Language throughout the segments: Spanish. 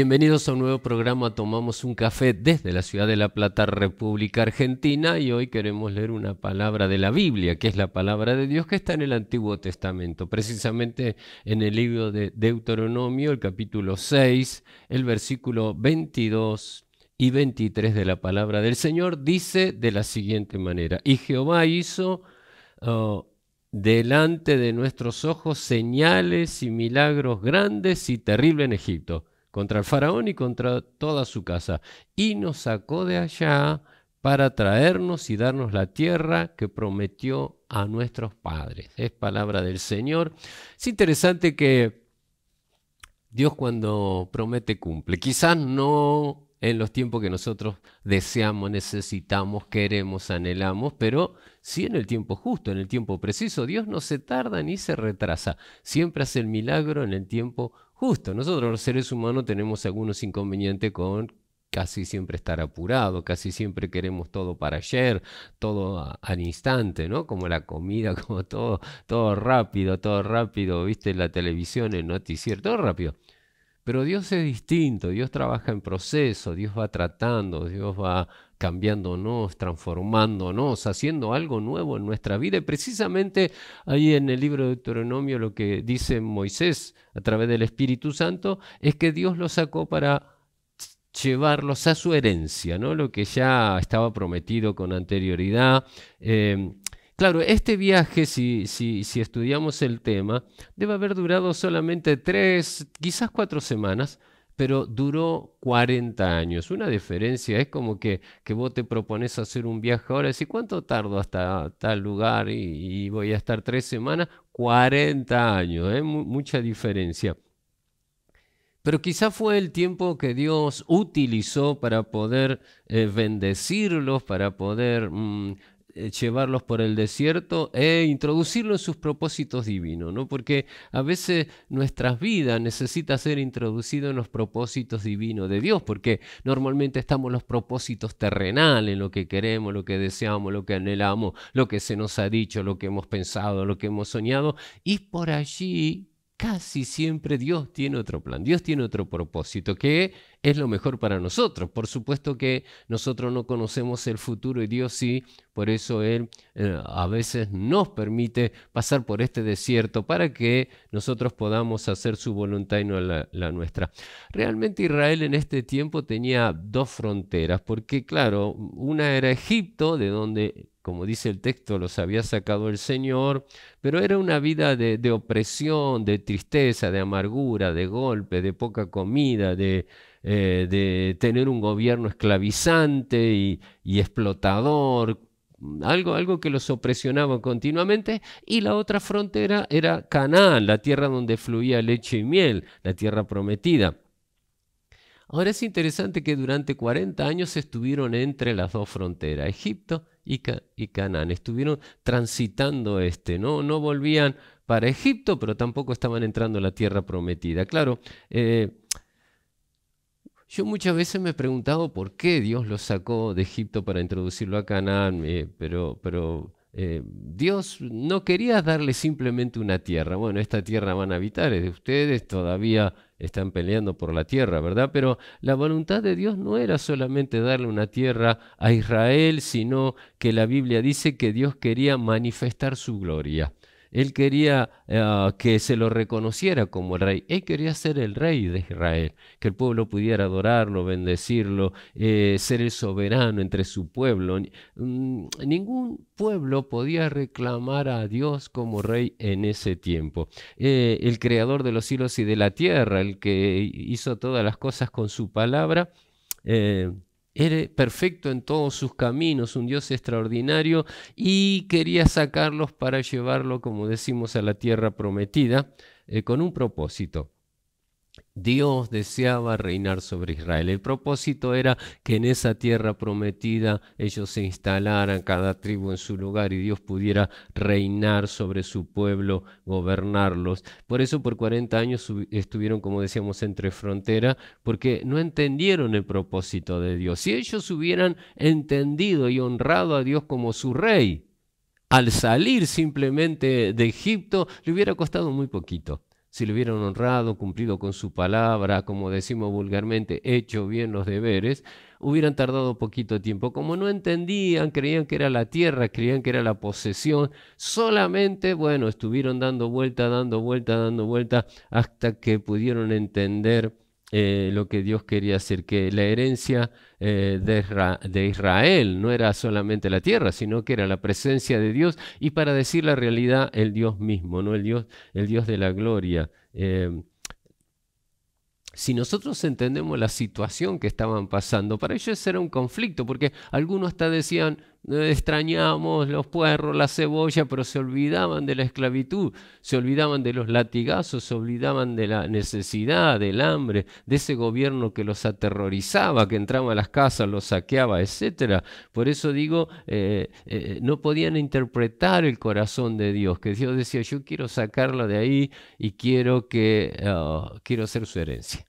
Bienvenidos a un nuevo programa Tomamos un café desde la ciudad de La Plata, República Argentina, y hoy queremos leer una palabra de la Biblia, que es la palabra de Dios que está en el Antiguo Testamento, precisamente en el libro de Deuteronomio, el capítulo 6, el versículo 22 y 23 de la palabra del Señor, dice de la siguiente manera, y Jehová hizo... Oh, delante de nuestros ojos señales y milagros grandes y terribles en Egipto contra el faraón y contra toda su casa, y nos sacó de allá para traernos y darnos la tierra que prometió a nuestros padres. Es palabra del Señor. Es interesante que Dios cuando promete cumple. Quizás no en los tiempos que nosotros deseamos, necesitamos, queremos, anhelamos, pero sí en el tiempo justo, en el tiempo preciso. Dios no se tarda ni se retrasa. Siempre hace el milagro en el tiempo justo justo, nosotros los seres humanos tenemos algunos inconvenientes con casi siempre estar apurado, casi siempre queremos todo para ayer, todo al instante, ¿no? Como la comida, como todo, todo rápido, todo rápido, viste la televisión, el noticiero, todo rápido. Pero Dios es distinto, Dios trabaja en proceso, Dios va tratando, Dios va cambiándonos, transformándonos, haciendo algo nuevo en nuestra vida. Y precisamente ahí en el libro de Deuteronomio lo que dice Moisés a través del Espíritu Santo es que Dios lo sacó para llevarlos a su herencia, ¿no? lo que ya estaba prometido con anterioridad. Em, claro, este viaje, si, si estudiamos el tema, debe haber durado solamente tres, quizás cuatro semanas, pero duró 40 años. Una diferencia es como que, que vos te propones hacer un viaje ahora, decís, ¿cuánto tardo hasta tal lugar y, voy a estar tres semanas? 40 años, ¿eh? mucha diferencia. Pero quizá fue el tiempo que Dios utilizó para poder eh, bendecirlos, para poder mm, eh, llevarlos por el desierto e introducirlo en sus propósitos divinos, ¿no? Porque a veces nuestra vida necesita ser introducida en los propósitos divinos de Dios, porque normalmente estamos en los propósitos terrenales, en lo que queremos, lo que deseamos, lo que anhelamos, lo que se nos ha dicho, lo que hemos pensado, lo que hemos soñado, y por allí casi siempre Dios tiene otro plan, Dios tiene otro propósito, que es lo mejor para nosotros. Por supuesto que nosotros no conocemos el futuro y Dios sí, por eso Él eh, a veces nos permite pasar por este desierto para que nosotros podamos hacer su voluntad y no la nuestra. Realmente Israel en este tiempo tenía dos fronteras, porque claro, una era Egipto, de donde como dice el texto, los había sacado el Señor, pero era una vida de, opresión, de tristeza, de amargura, de golpe, de poca comida, de, eh, tener un gobierno esclavizante y, explotador, algo, algo, que los opresionaba continuamente, y la otra frontera era Canaán, la tierra donde fluía leche y miel, la tierra prometida. Ahora es interesante que durante 40 años estuvieron entre las dos fronteras, Egipto y, Canán, Canaán. Estuvieron transitando este, ¿no? No volvían para Egipto, pero tampoco estaban entrando a la tierra prometida. Claro, eh, yo muchas veces me he preguntado por qué Dios los sacó de Egipto para introducirlo a Canaán, eh, pero, pero eh, Dios no quería darle simplemente una tierra. Bueno, esta tierra van a habitar es de ustedes, todavía están peleando por la tierra, ¿verdad? Pero la voluntad de Dios no era solamente darle una tierra a Israel, sino que la Biblia dice que Dios quería manifestar su gloria. Él quería eh, que se lo reconociera como rey. Él quería ser el rey de Israel, que el pueblo pudiera adorarlo, bendecirlo, eh, ser el soberano entre su pueblo. Mm, ningún pueblo podía reclamar a Dios como rey en ese tiempo. Eh, el creador de los cielos y de la tierra, el que hizo todas las cosas con su palabra, era perfecto en todos sus caminos, un Dios extraordinario, y quería sacarlos para llevarlo, como decimos, a la tierra prometida, eh, con un propósito. Dios deseaba reinar sobre Israel. El propósito era que en esa tierra prometida ellos se instalaran, cada tribu en su lugar, y Dios pudiera reinar sobre su pueblo, gobernarlos. Por eso por 40 años estuvieron, como decíamos, entre frontera, porque no entendieron el propósito de Dios. Si ellos hubieran entendido y honrado a Dios como su rey, al salir simplemente de Egipto, le hubiera costado muy poquito si le hubieran honrado, cumplido con su palabra, como decimos vulgarmente, hecho bien los deberes, hubieran tardado poquito tiempo. Como no entendían, creían que era la tierra, creían que era la posesión, solamente, bueno, estuvieron dando vuelta, dando vuelta, dando vuelta, hasta que pudieron entender eh, lo que Dios quería hacer, que la herencia eh, de, de, Israel no era solamente la tierra, sino que era la presencia de Dios y para decir la realidad, el Dios mismo, ¿no? el, Dios, el Dios de la gloria. Em, si nosotros entendemos la situación que estaban pasando, para ellos era un conflicto, porque algunos hasta decían, extrañamos los puerros, la cebolla, pero se olvidaban de la esclavitud, se olvidaban de los latigazos, se olvidaban de la necesidad, del hambre, de ese gobierno que los aterrorizaba, que entraba a las casas, los saqueaba, etc. Por eso digo, eh, eh, no podían interpretar el corazón de Dios, que Dios decía, yo quiero sacarla de ahí y quiero que ah, quiero hacer su herencia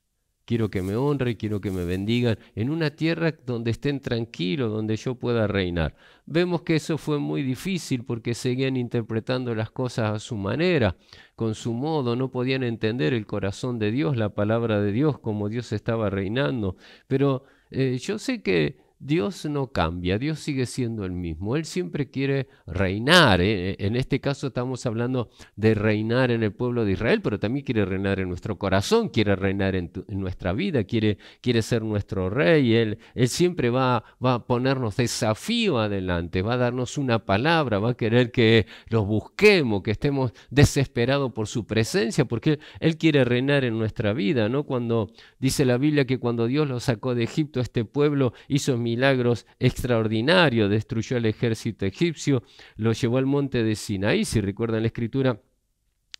quiero que me honre, quiero que me bendigan, en una tierra donde estén tranquilos, donde yo pueda reinar. Vemos que eso fue muy difícil porque seguían interpretando las cosas a su manera, con su modo, no podían entender el corazón de Dios, la palabra de Dios, como Dios estaba reinando. Pero eh, yo sé que Dios no cambia, Dios sigue siendo el mismo. Él siempre quiere reinar. ¿eh? En este caso estamos hablando de reinar en el pueblo de Israel, pero también quiere reinar en nuestro corazón, quiere reinar en, nuestra vida, quiere, quiere, ser nuestro rey. Él, él siempre va, va, a ponernos desafío adelante, va a darnos una palabra, va a querer que los busquemos, que estemos desesperados por su presencia, porque Él, quiere reinar en nuestra vida. ¿no? Cuando dice la Biblia que cuando Dios lo sacó de Egipto, este pueblo hizo mi milagros extraordinarios, destruyó el ejército egipcio, lo llevó al monte de Sinaí, si recuerdan la escritura,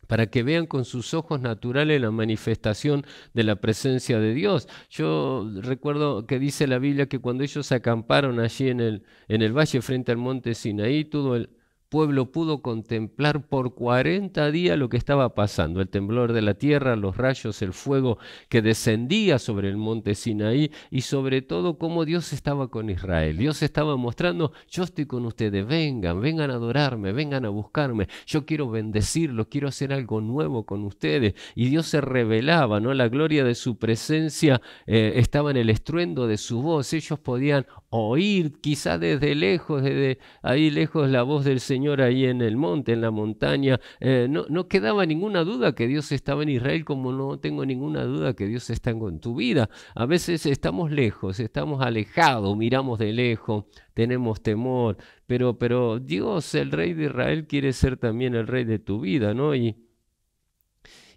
para que vean con sus ojos naturales la manifestación de la presencia de Dios. Yo recuerdo que dice la Biblia que cuando ellos acamparon allí en el, en el valle frente al monte Sinaí, todo el, pueblo pudo contemplar por 40 días lo que estaba pasando, el temblor de la tierra, los rayos, el fuego que descendía sobre el monte Sinaí y sobre todo cómo Dios estaba con Israel. Dios estaba mostrando, yo estoy con ustedes, vengan, vengan a adorarme, vengan a buscarme, yo quiero bendecirlos, quiero hacer algo nuevo con ustedes. Y Dios se revelaba, ¿no? La gloria de su presencia eh, estaba en el estruendo de su voz, ellos podían oír quizá desde lejos, desde ahí lejos la voz del Señor ahí en el monte, en la montaña. Eh, no, no, quedaba ninguna duda que Dios estaba en Israel, como no tengo ninguna duda que Dios está en tu vida. A veces estamos lejos, estamos alejados, miramos de lejos, tenemos temor, pero, pero Dios, el Rey de Israel, quiere ser también el Rey de tu vida, ¿no? Y,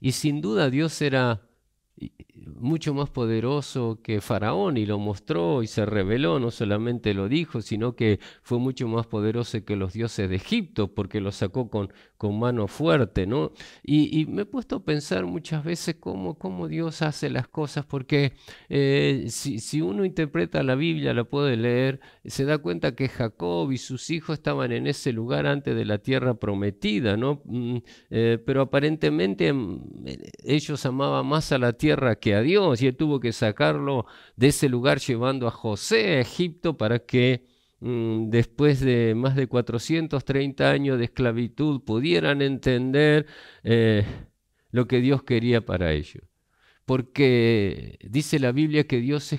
y sin duda Dios era mucho más poderoso que Faraón y lo mostró y se reveló, no solamente lo dijo, sino que fue mucho más poderoso que los dioses de Egipto porque lo sacó con, con mano fuerte, ¿no? Y, me he puesto a pensar muchas veces cómo, cómo Dios hace las cosas porque eh, si, uno interpreta la Biblia, la puede leer, se da cuenta que Jacob y sus hijos estaban en ese lugar antes de la tierra prometida, ¿no? Mm, eh, pero aparentemente mm, eh, ellos amaban más a la tierra que a Dios, y él tuvo que sacarlo de ese lugar llevando a José a Egipto para que mm, después de más de 430 años de esclavitud pudieran entender eh, lo que Dios quería para ellos. Porque dice la Biblia que Dios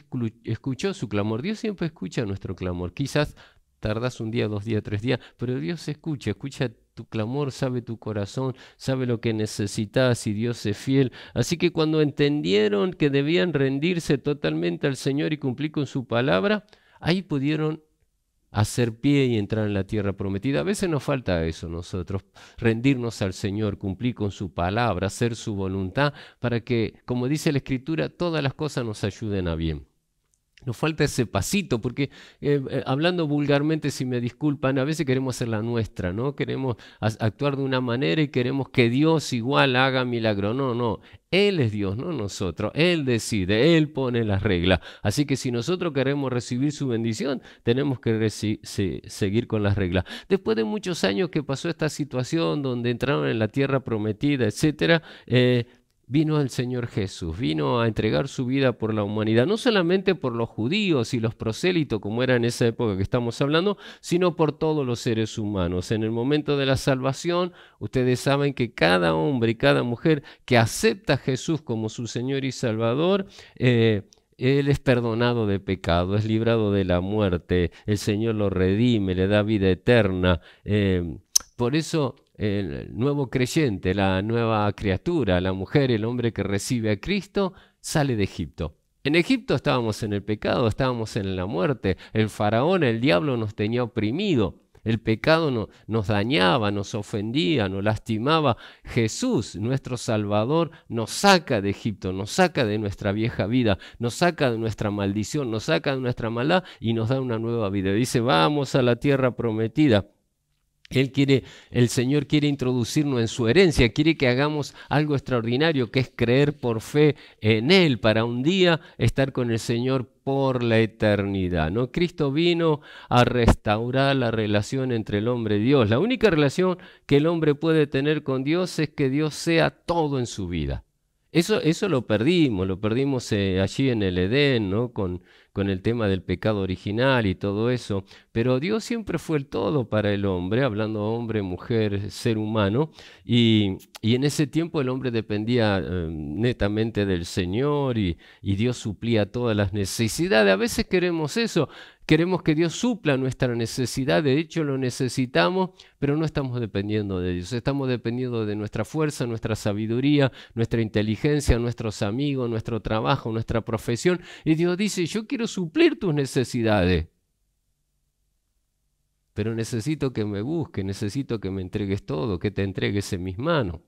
escuchó su clamor. Dios siempre escucha nuestro clamor. Quizás tardas un día, dos días, tres días, pero Dios escucha, escucha tu clamor, sabe tu corazón, sabe lo que necesitas y Dios es fiel. Así que cuando entendieron que debían rendirse totalmente al Señor y cumplir con su palabra, ahí pudieron hacer pie y entrar en la tierra prometida. A veces nos falta eso nosotros, rendirnos al Señor, cumplir con su palabra, hacer su voluntad, para que, como dice la Escritura, todas las cosas nos ayuden a bien. Nos falta ese pasito, porque eh, eh, hablando vulgarmente, si me disculpan, a veces queremos hacer la nuestra, ¿no? Queremos actuar de una manera y queremos que Dios igual haga milagro. No, no, Él es Dios, no nosotros. Él decide, Él pone las reglas. Así que si nosotros queremos recibir su bendición, tenemos que seguir con las reglas. Después de muchos años que pasó esta situación donde entraron en la tierra prometida, etcétera, eh, vino al Señor Jesús, vino a entregar su vida por la humanidad, no solamente por los judíos y los prosélitos, como era en esa época que estamos hablando, sino por todos los seres humanos. En el momento de la salvación, ustedes saben que cada hombre y cada mujer que acepta a Jesús como su Señor y Salvador, eh, él es perdonado de pecado, es librado de la muerte, el Señor lo redime, le da vida eterna. Eh, por eso el nuevo creyente, la nueva criatura, la mujer, el hombre que recibe a Cristo, sale de Egipto. En Egipto estábamos en el pecado, estábamos en la muerte, el faraón, el diablo nos tenía oprimido, el pecado nos dañaba, nos ofendía, nos lastimaba. Jesús, nuestro Salvador, nos saca de Egipto, nos saca de nuestra vieja vida, nos saca de nuestra maldición, nos saca de nuestra maldad y nos da una nueva vida. Dice, vamos a la tierra prometida. Él quiere, el Señor quiere introducirnos en su herencia, quiere que hagamos algo extraordinario, que es creer por fe en Él, para un día estar con el Señor por la eternidad. ¿no? Cristo vino a restaurar la relación entre el hombre y Dios. La única relación que el hombre puede tener con Dios es que Dios sea todo en su vida. Eso, eso lo perdimos, lo perdimos eh, allí en el Edén, ¿no? Con, con el tema del pecado original y todo eso, pero Dios siempre fue el todo para el hombre, hablando hombre, mujer, ser humano, y, en ese tiempo el hombre dependía eh, netamente del Señor y, y Dios suplía todas las necesidades. A veces queremos eso, Queremos que Dios supla nuestra necesidad, de hecho lo necesitamos, pero no estamos dependiendo de Dios. estamos dependiendo de nuestra fuerza, nuestra sabiduría, nuestra inteligencia, nuestros amigos, nuestro trabajo, nuestra profesión. Y Dios dice, yo quiero suplir tus necesidades, pero necesito que me busques, necesito que me entregues todo, que te entregues en mis manos.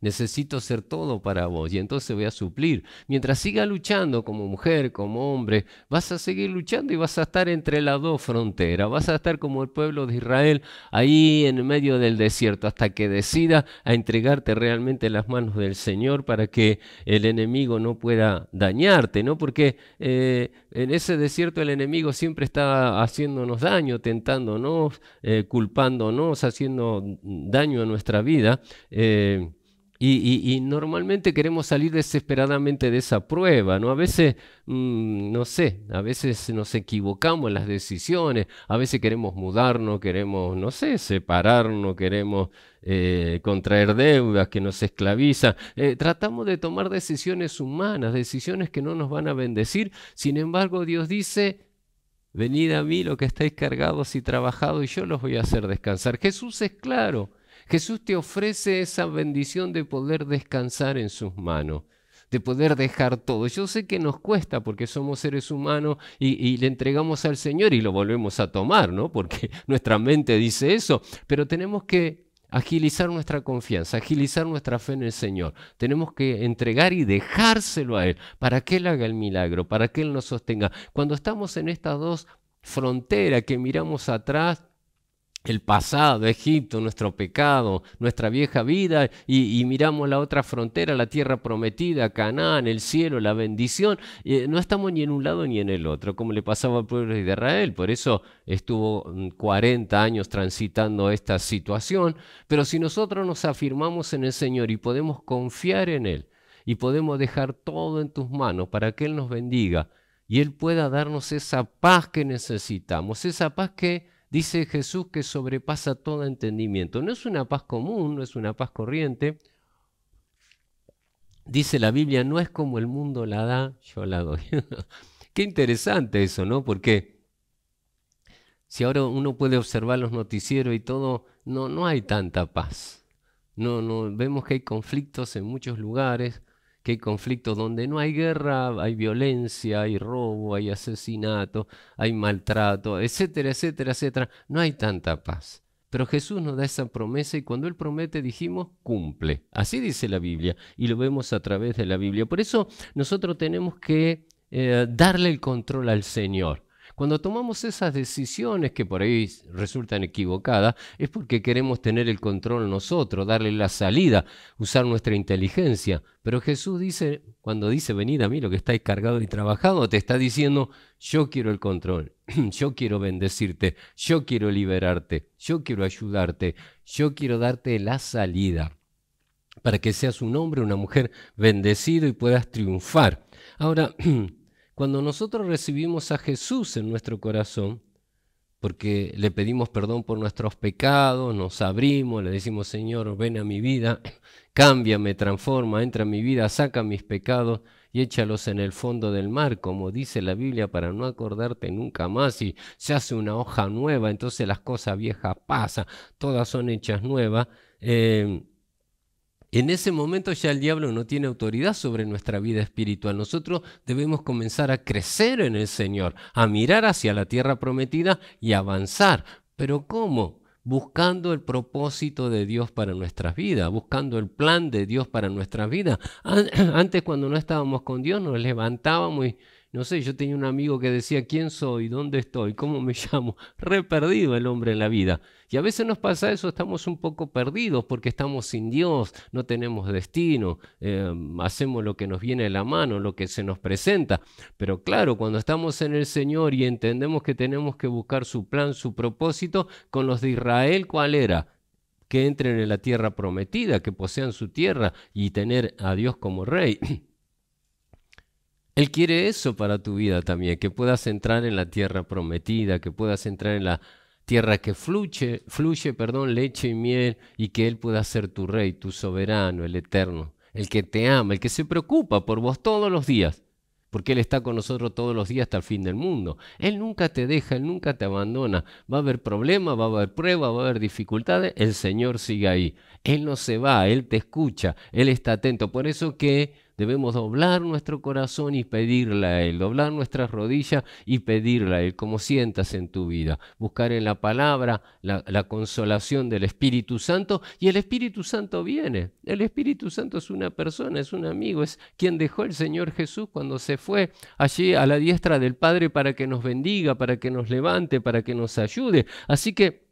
Necesito ser todo para vos y entonces voy a suplir. Mientras siga luchando como mujer, como hombre, vas a seguir luchando y vas a estar entre las dos fronteras. Vas a estar como el pueblo de Israel ahí en medio del desierto hasta que decida a entregarte realmente las manos del Señor para que el enemigo no pueda dañarte, ¿no? Porque eh, en ese desierto el enemigo siempre está haciéndonos daño, tentándonos, eh, culpándonos, haciendo daño a nuestra vida. Eh, y, normalmente queremos salir desesperadamente de esa prueba, ¿no? A veces, mm, no sé, a veces nos equivocamos en las decisiones, a veces queremos mudarnos, queremos, no sé, separarnos, queremos eh, contraer deudas que nos esclavizan. Eh, tratamos de tomar decisiones humanas, decisiones que no nos van a bendecir. Sin embargo, Dios dice, venid a mí lo que estáis cargados y trabajados y yo los voy a hacer descansar. Jesús es claro. Jesús te ofrece esa bendición de poder descansar en sus manos de poder dejar todo. Yo sé que nos cuesta porque somos seres humanos y, le entregamos al Señor y lo volvemos a tomar, ¿no? Porque nuestra mente dice eso, pero tenemos que agilizar nuestra confianza, agilizar nuestra fe en el Señor. Tenemos que entregar y dejárselo a Él para que Él haga el milagro, para que Él nos sostenga. Cuando estamos en estas dos fronteras que miramos atrás, el pasado, Egipto, nuestro pecado, nuestra vieja vida, y, miramos la otra frontera, la tierra prometida, Canaán, el cielo, la bendición. y eh, no estamos ni en un lado ni en el otro, como le pasaba al pueblo de Israel. Por eso estuvo 40 mm, años transitando esta situación. Pero si nosotros nos afirmamos en el Señor y podemos confiar en Él, y podemos dejar todo en tus manos para que Él nos bendiga, y Él pueda darnos esa paz que necesitamos, esa paz que dice Jesús que sobrepasa todo entendimiento. No es una paz común, no es una paz corriente. Dice la Biblia, no es como el mundo la da, yo la doy. Qué interesante eso, ¿no? Porque si ahora uno puede observar los noticieros y todo, no, no hay tanta paz. No, no, vemos que hay conflictos en muchos lugares, que hay conflictos donde no hay guerra, hay violencia, hay robo, hay asesinato, hay maltrato, etcétera, etcétera, etcétera. No hay tanta paz. Pero Jesús nos da esa promesa y cuando Él promete dijimos, cumple. Así dice la Biblia y lo vemos a través de la Biblia. Por eso nosotros tenemos que eh, darle el control al Señor. Cuando tomamos esas decisiones que por ahí resultan equivocadas, es porque queremos tener el control nosotros, darle la salida, usar nuestra inteligencia. Pero Jesús dice, cuando dice, venid a mí lo que estáis cargado y trabajado, te está diciendo, yo quiero el control, yo quiero bendecirte, yo quiero liberarte, yo quiero ayudarte, yo quiero darte la salida para que seas un hombre, una mujer bendecido y puedas triunfar. Ahora, Cuando nosotros recibimos a Jesús en nuestro corazón, porque le pedimos perdón por nuestros pecados, nos abrimos, le decimos, Señor, ven a mi vida, cámbiame, transforma, entra en mi vida, saca mis pecados y échalos en el fondo del mar, como dice la Biblia, para no acordarte nunca más y se hace una hoja nueva, entonces las cosas viejas pasan, todas son hechas nuevas. Eh, en ese momento ya el diablo no tiene autoridad sobre nuestra vida espiritual. Nosotros debemos comenzar a crecer en el Señor, a mirar hacia la tierra prometida y avanzar. Pero ¿cómo? Buscando el propósito de Dios para nuestra vida, buscando el plan de Dios para nuestra vida. Antes cuando no estábamos con Dios nos levantábamos y no sé, yo tenía un amigo que decía, ¿quién soy? ¿Dónde estoy? ¿Cómo me llamo? Re perdido el hombre en la vida. Y a veces nos pasa eso, estamos un poco perdidos porque estamos sin Dios, no tenemos destino, em, hacemos lo que nos viene de la mano, lo que se nos presenta. Pero claro, cuando estamos en el Señor y entendemos que tenemos que buscar su plan, su propósito, con los de Israel, ¿cuál era? que entren en la tierra prometida, que posean su tierra y tener a Dios como rey. Él quiere eso para tu vida también, que puedas entrar en la tierra prometida, que puedas entrar en la tierra que fluye, fluye, perdón, leche y miel, y que Él pueda ser tu rey, tu soberano, el eterno, el que te ama, el que se preocupa por vos todos los días, porque Él está con nosotros todos los días hasta el fin del mundo. Él nunca te deja, Él nunca te abandona. Va a haber problemas, va a haber pruebas, va a haber dificultades, el Señor sigue ahí. Él no se va, Él te escucha, Él está atento. Por eso que Debemos doblar nuestro corazón y pedirle a Él, doblar nuestras rodillas y pedirla a Él, como sientas en tu vida. Buscar en la palabra la, la consolación del Espíritu Santo y el Espíritu Santo viene. El Espíritu Santo es una persona, es un amigo, es quien dejó el Señor Jesús cuando se fue allí a la diestra del Padre para que nos bendiga, para que nos levante, para que nos ayude. Así que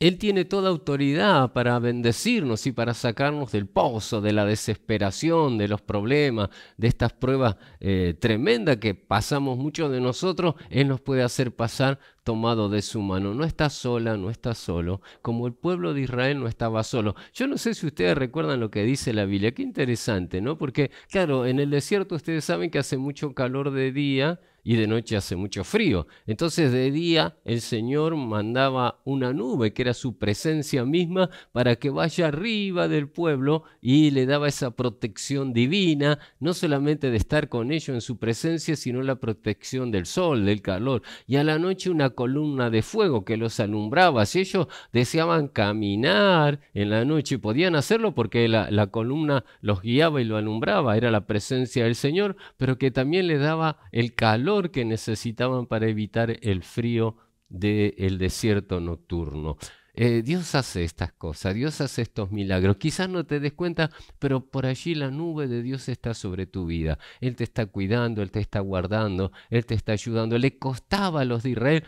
él tiene toda autoridad para bendecirnos y para sacarnos del pozo, de la desesperación, de los problemas, de estas pruebas eh, tremendas que pasamos muchos de nosotros. Él nos puede hacer pasar tomado de su mano. No está sola, no está solo, como el pueblo de Israel no estaba solo. Yo no sé si ustedes recuerdan lo que dice la Biblia, qué interesante, ¿no? Porque, claro, en el desierto ustedes saben que hace mucho calor de día y de noche hace mucho frío. Entonces de día el Señor mandaba una nube, que era su presencia misma, para que vaya arriba del pueblo y le daba esa protección divina, no solamente de estar con ellos en su presencia, sino la protección del sol, del calor. Y a la noche una columna de fuego que los alumbraba. Si ellos deseaban caminar en la noche, y podían hacerlo porque la, columna los guiaba y lo alumbraba, era la presencia del Señor, pero que también le daba el calor que necesitaban para evitar el frío del desierto nocturno. Eh, Dios hace estas cosas, Dios hace estos milagros. Quizás no te des cuenta, pero por allí la nube de Dios está sobre tu vida. Él te está cuidando, Él te está guardando, Él te está ayudando. Le costaba a los de Israel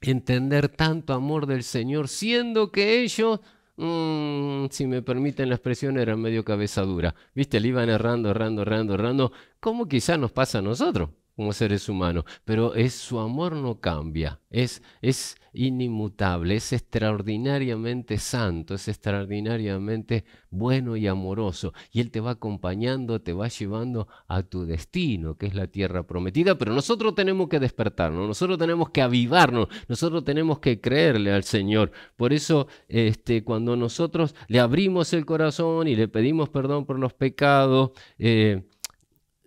entender tanto amor del Señor, siendo que ellos, mm, si me permiten la expresión, eran medio cabeza dura. Viste, le iban errando, errando, errando, errando, como quizás nos pasa a nosotros como seres humanos, pero es su amor no cambia, es, es inmutable, es extraordinariamente santo, es extraordinariamente bueno y amoroso, y Él te va acompañando, te va llevando a tu destino, que es la tierra prometida, pero nosotros tenemos que despertarnos, nosotros tenemos que avivarnos, nosotros tenemos que creerle al Señor. Por eso, este, cuando nosotros le abrimos el corazón y le pedimos perdón por los pecados, eh,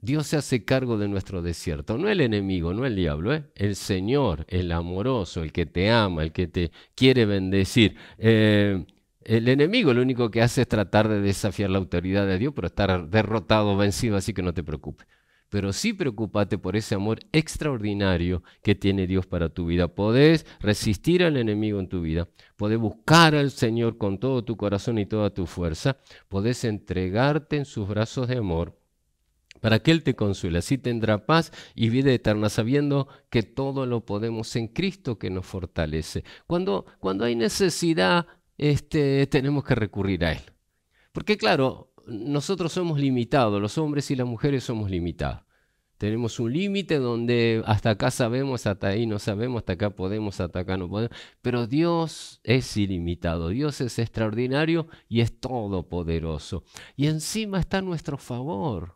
Dios se hace cargo de nuestro desierto, no el enemigo, no el diablo, ¿eh? el Señor, el amoroso, el que te ama, el que te quiere bendecir. Eh, el enemigo lo único que hace es tratar de desafiar la autoridad de Dios, pero estar derrotado, vencido, así que no te preocupes. Pero sí preocupate por ese amor extraordinario que tiene Dios para tu vida. Podés resistir al enemigo en tu vida, podés buscar al Señor con todo tu corazón y toda tu fuerza, podés entregarte en sus brazos de amor para que Él te consuela, Así tendrá paz y vida eterna, sabiendo que todo lo podemos en Cristo que nos fortalece. Cuando, cuando hay necesidad, este, tenemos que recurrir a Él. Porque claro, nosotros somos limitados, los hombres y las mujeres somos limitados. Tenemos un límite donde hasta acá sabemos, hasta ahí no sabemos, hasta acá podemos, hasta acá no podemos. Pero Dios es ilimitado, Dios es extraordinario y es todopoderoso. Y encima está nuestro favor.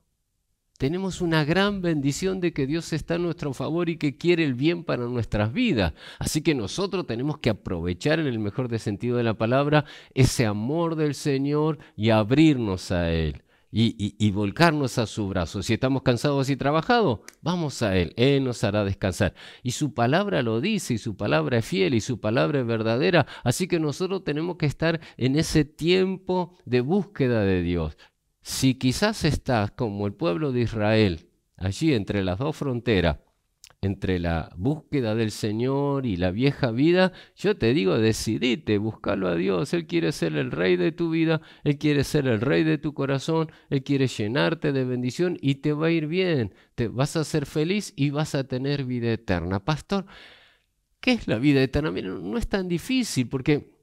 Tenemos una gran bendición de que Dios está a nuestro favor y que quiere el bien para nuestras vidas. Así que nosotros tenemos que aprovechar en el mejor de sentido de la palabra ese amor del Señor y abrirnos a Él. Y, y, volcarnos a su brazo. Si estamos cansados y trabajados, vamos a Él, Él nos hará descansar. Y su palabra lo dice, y su palabra es fiel, y su palabra es verdadera. Así que nosotros tenemos que estar en ese tiempo de búsqueda de Dios si quizás estás como el pueblo de Israel, allí entre las dos fronteras, entre la búsqueda del Señor y la vieja vida, yo te digo, decidite, búscalo a Dios. Él quiere ser el rey de tu vida, Él quiere ser el rey de tu corazón, Él quiere llenarte de bendición y te va a ir bien, te vas a ser feliz y vas a tener vida eterna. Pastor, ¿qué es la vida eterna? Mira, no es tan difícil porque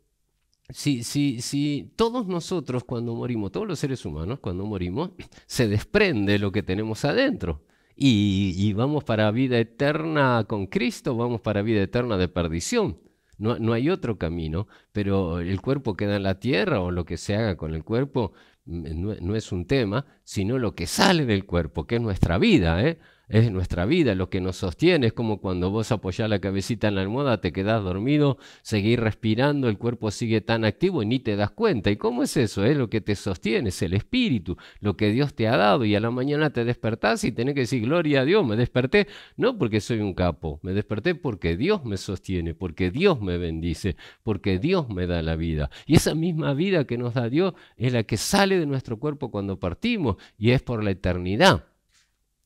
si, si, si todos nosotros cuando morimos, todos los seres humanos cuando morimos, se desprende lo que tenemos adentro. Y, vamos para vida eterna con Cristo, vamos para vida eterna de perdición. No, hay otro camino, pero el cuerpo queda en la tierra o lo que se haga con el cuerpo mm, no, no es un tema, sino lo que sale del cuerpo, que es nuestra vida. ¿eh? es nuestra vida, lo que nos sostiene. Es como cuando vos apoyás la cabecita en la almohada, te quedás dormido, seguís respirando, el cuerpo sigue tan activo y ni te das cuenta. ¿Y cómo es eso? Es lo que te sostiene, es el espíritu, lo que Dios te ha dado. Y a la mañana te despertás y tenés que decir, gloria a Dios, me desperté, no porque soy un capo, me desperté porque Dios me sostiene, porque Dios me bendice, porque Dios me da la vida. Y esa misma vida que nos da Dios es la que sale de nuestro cuerpo cuando partimos y es por la eternidad.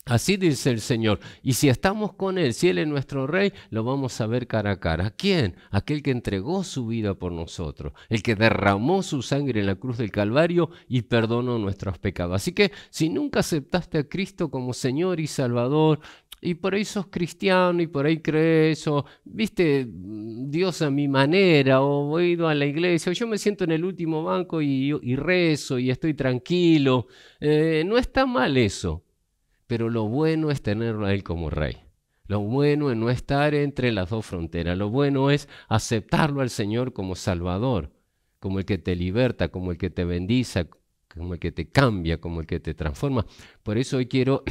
Así dice el Señor. Y si estamos con Él, si Él es nuestro Rey, lo vamos a ver cara a cara. ¿Quién? Aquel que entregó su vida por nosotros, el que derramó su sangre en la cruz del Calvario y perdonó nuestros pecados. Así que si nunca aceptaste a Cristo como Señor y Salvador, y por ahí sos cristiano y por ahí crees, o viste Dios a mi manera, o he ido a la iglesia, o yo me siento en el último banco y, y rezo y estoy tranquilo. Eh, no está mal eso, pero lo bueno es tenerlo a Él como rey. Lo bueno es no estar entre las dos fronteras. Lo bueno es aceptarlo al Señor como Salvador, como el que te liberta, como el que te bendiza, como el que te cambia, como el que te transforma. Por eso hoy quiero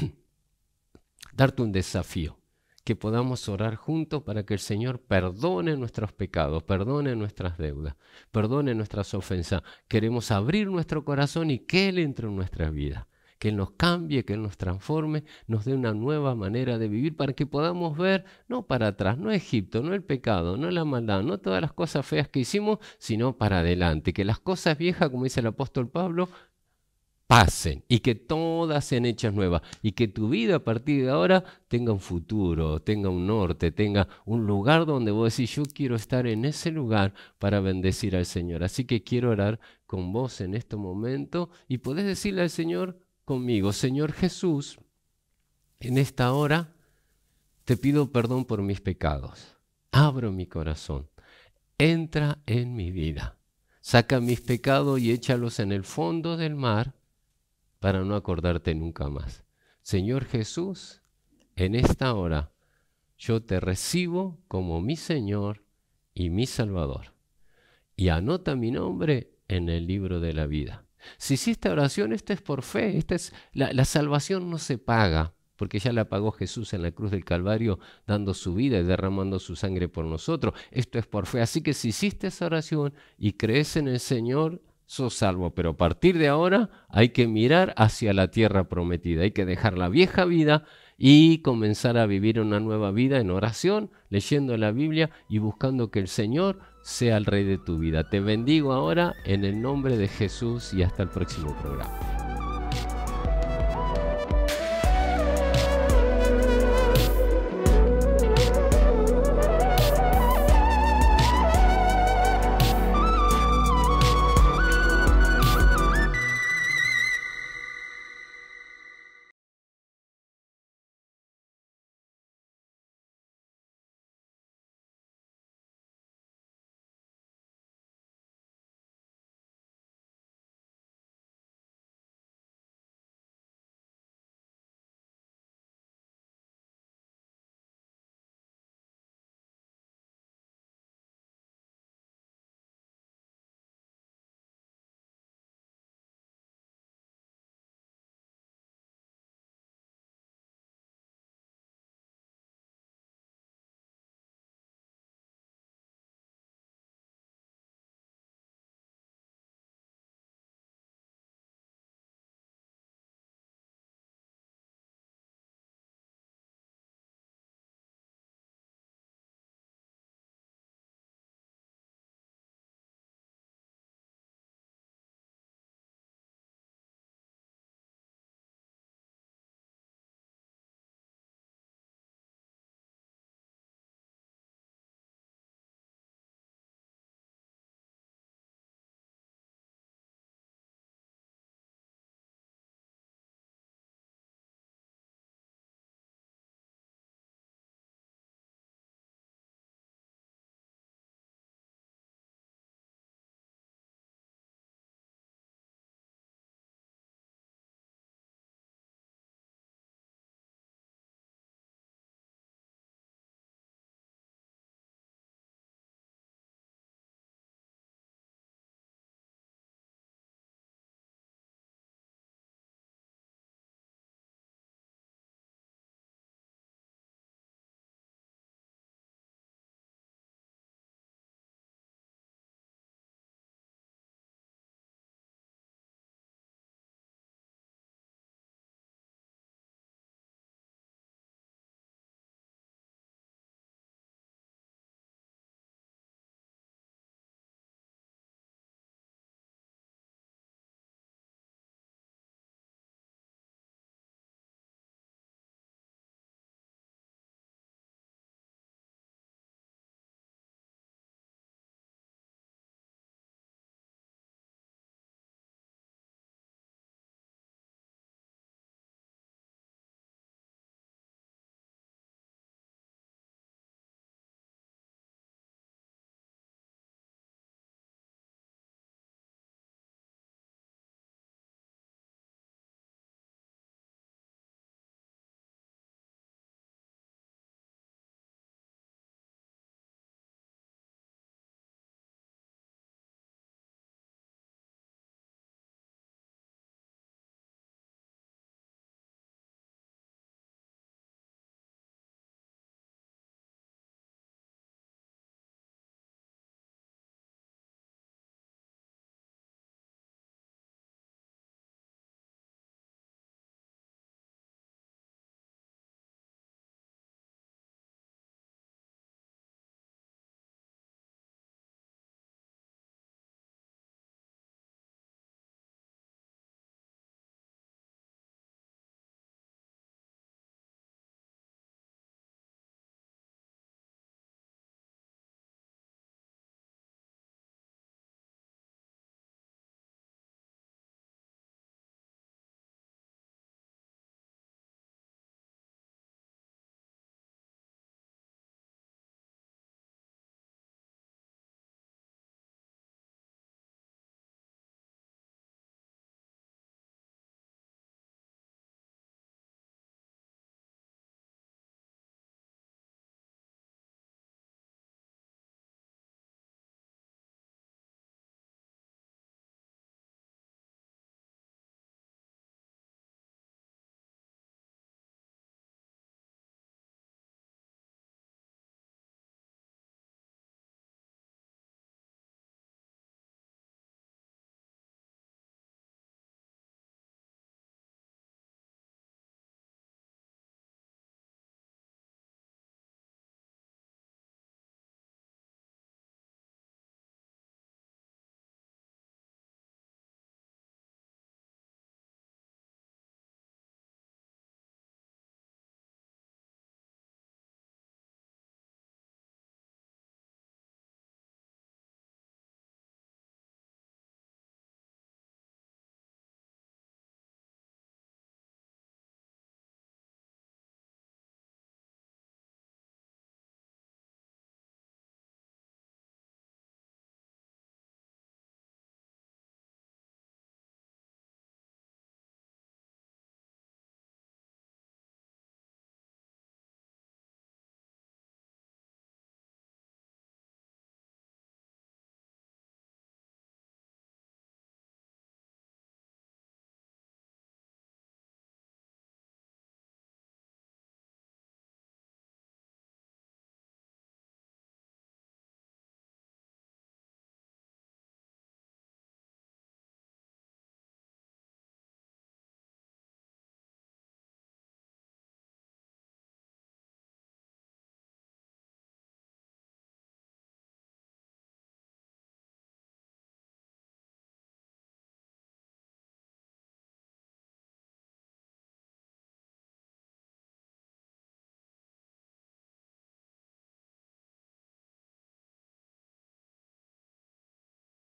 darte un desafío, que podamos orar juntos para que el Señor perdone nuestros pecados, perdone nuestras deudas, perdone nuestras ofensas. Queremos abrir nuestro corazón y que Él entre en nuestras vidas que Él nos cambie, que Él nos transforme, nos dé una nueva manera de vivir para que podamos ver, no para atrás, no Egipto, no el pecado, no la maldad, no todas las cosas feas que hicimos, sino para adelante, que las cosas viejas, como dice el apóstol Pablo, pasen y que todas sean hechas nuevas y que tu vida a partir de ahora tenga un futuro, tenga un norte, tenga un lugar donde vos decís, yo quiero estar en ese lugar para bendecir al Señor. Así que quiero orar con vos en este momento y podés decirle al Señor, conmigo, Señor Jesús, en esta hora te pido perdón por mis pecados. Abro mi corazón. Entra en mi vida. Saca mis pecados y échalos en el fondo del mar para no acordarte nunca más. Señor Jesús, en esta hora yo te recibo como mi Señor y mi Salvador. Y anota mi nombre en el libro de la vida. Si hiciste oración, esto es por fe, esta es la, la salvación no se paga, porque ya la pagó Jesús en la cruz del Calvario dando su vida y derramando su sangre por nosotros. Esto es por fe. Así que si hiciste esa oración y crees en el Señor, sos salvo. Pero a partir de ahora hay que mirar hacia la tierra prometida, hay que dejar la vieja vida y comenzar a vivir una nueva vida en oración, leyendo la Biblia y buscando que el Señor sea el Rey de tu vida. Te bendigo ahora en el nombre de Jesús y hasta el próximo programa.